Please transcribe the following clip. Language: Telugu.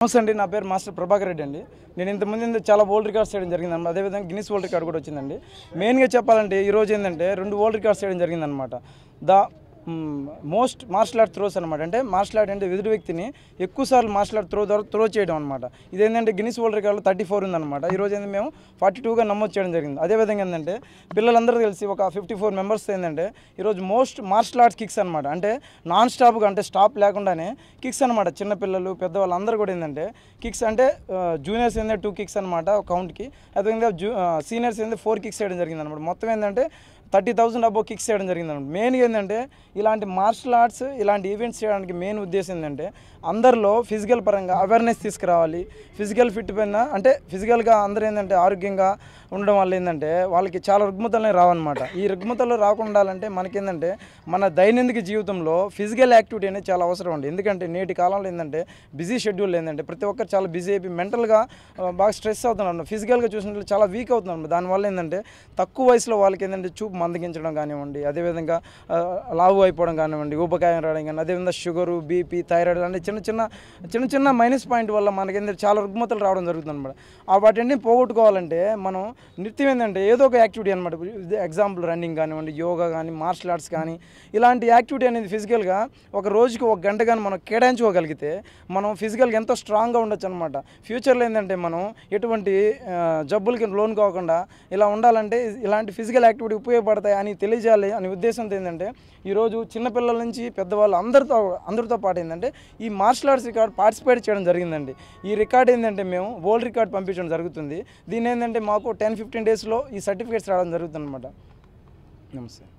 నమస్తే అండి నా పేరు మాస్టర్ ప్రభాకర్ రెడ్డి అండి నేను ఇంతకుముందు చాలా వరల్డ్ రికార్డ్స్ చేయడం జరిగిందన్నమాట అదేవిధంగా గిన్నీస్ వరల్డ్ రికార్డ్ కూడా వచ్చిందండి మెయిన్గా చెప్పాలంటే ఈరోజు ఏంటంటే రెండు వరల్డ్ రికార్డ్స్ చేయడం జరిగిందనమాట the most martial art throws అనమాట అంటే మార్షల్ ఆర్ట్ అంటే ఎదుటి వ్యక్తిని ఎక్కువసార్లు మార్షల్ ఆర్ట్ త్రో ద్వారా త్రో చేయడం అనమాట ఇది ఏంటంటే గినిస్ వరల్డ్ రికార్డులో థర్టీ ఫోర్ ఉందన్నమాట ఈరోజు ఏంటంటే మేము ఫార్టీ టూగా నమోదు చేయడం జరిగింది అదేవిధంగా ఏంటంటే పిల్లలందరూ కలిసి ఒక ఫిఫ్టీ ఫోర్ మెంబర్స్ ఏంటంటే ఈరోజు మోస్ట్ మార్షల్ ఆర్ట్స్ కిక్స్ అనమాట అంటే నాన్ స్టాప్గా అంటే స్టాప్ లేకుండానే కిక్స్ అనమాట చిన్నపిల్లలు పెద్దవాళ్ళు అందరూ కూడా ఏంటంటే కిక్స్ అంటే జూనియర్స్ ఏంటంటే టూ కిక్స్ అనమాట కౌంట్కి అదేవిధంగా జూ సీనియర్స్ ఏంటంటే ఫోర్ కిక్స్ చేయడం జరిగింది అనమాట మొత్తం ఏంటంటే థర్టీ థౌజండ్ అబో కిక్స్ చేయడం జరిగింది మెయిన్ ఏంటంటే ఇలాంటి మార్షల్ ఆర్ట్స్ ఇలాంటి ఈవెంట్స్ చేయడానికి మెయిన్ ఉద్దేశం ఏంటంటే అందరిలో ఫిజికల్ పరంగా అవేర్నెస్ తీసుకురావాలి ఫిజికల్ ఫిట్ పైన అంటే ఫిజికల్గా అందరూ ఏంటంటే ఆరోగ్యంగా ఉండడం వల్ల ఏంటంటే వాళ్ళకి చాలా రుగ్మతలనే రావన్నమాట ఈ రుగ్మతలు రాకుండా ఉండాలంటే మనకేంటంటే మన దైనందిక జీవితంలో ఫిజికల్ యాక్టివిటీ అనేది చాలా అవసరం అండి ఎందుకంటే నేటి కాలంలో ఏంటంటే బిజీ షెడ్యూల్ ఏంటంటే ప్రతి ఒక్కరు చాలా బిజీ అయిపోయి మెంటల్గా బాగా స్ట్రెస్ అవుతున్నారు ఫిజికల్గా చూసినట్లు చాలా వీక్ అవుతున్నారు దానివల్ల ఏంటంటే తక్కువ వయసులో వాళ్ళకి ఏంటంటే చూపు మందగించడం కానివ్వండి అదేవిధంగా లావు అయిపోవడం కానివ్వండి ఊపకాయం రావడం కానీ అదేవిధంగా షుగరు బీపీ థైరాయిడ్ లాంటి చిన్న చిన్న చిన్న చిన్న మైనస్ పాయింట్ వల్ల మనకి చాలా రుగ్మతలు రావడం జరుగుతుంది అనమాట ఆ వాటిని పోగొట్టుకోవాలంటే మనం నిత్యం ఏంటంటే ఏదో ఒక యాక్టివిటీ అనమాట ఎగ్జాంపుల్ రన్నింగ్ కానివ్వండి యోగా కానీ మార్షల్ ఆర్ట్స్ కానీ ఇలాంటి యాక్టివిటీ అనేది ఫిజికల్గా ఒక రోజుకి ఒక గంట కానీ మనం కేటాయించుకోగలిగితే మనం ఫిజికల్గా ఎంతో స్ట్రాంగ్గా ఉండొచ్చు అనమాట ఫ్యూచర్లో ఏంటంటే మనం ఎటువంటి జబ్బులకి లోన్ కాకుండా ఇలా ఉండాలంటే ఇలాంటి ఫిజికల్ యాక్టివిటీ ఉపయోగపడ అని తెలియజేయాలి అనే ఉద్దేశంతో ఏంటంటే ఈరోజు చిన్నపిల్లల నుంచి పెద్దవాళ్ళు అందరితో అందరితో పాటు ఏంటంటే ఈ మార్షల్ ఆర్ట్స్ రికార్డ్ పార్టిసిపేట్ చేయడం జరిగిందండి ఈ రికార్డ్ ఏంటంటే మేము వరల్డ్ రికార్డ్ పంపించడం జరుగుతుంది దీని ఏంటంటే మాకు టెన్ ఫిఫ్టీన్ డేస్లో ఈ సర్టిఫికేట్స్ రావడం అనమాట నమస్తే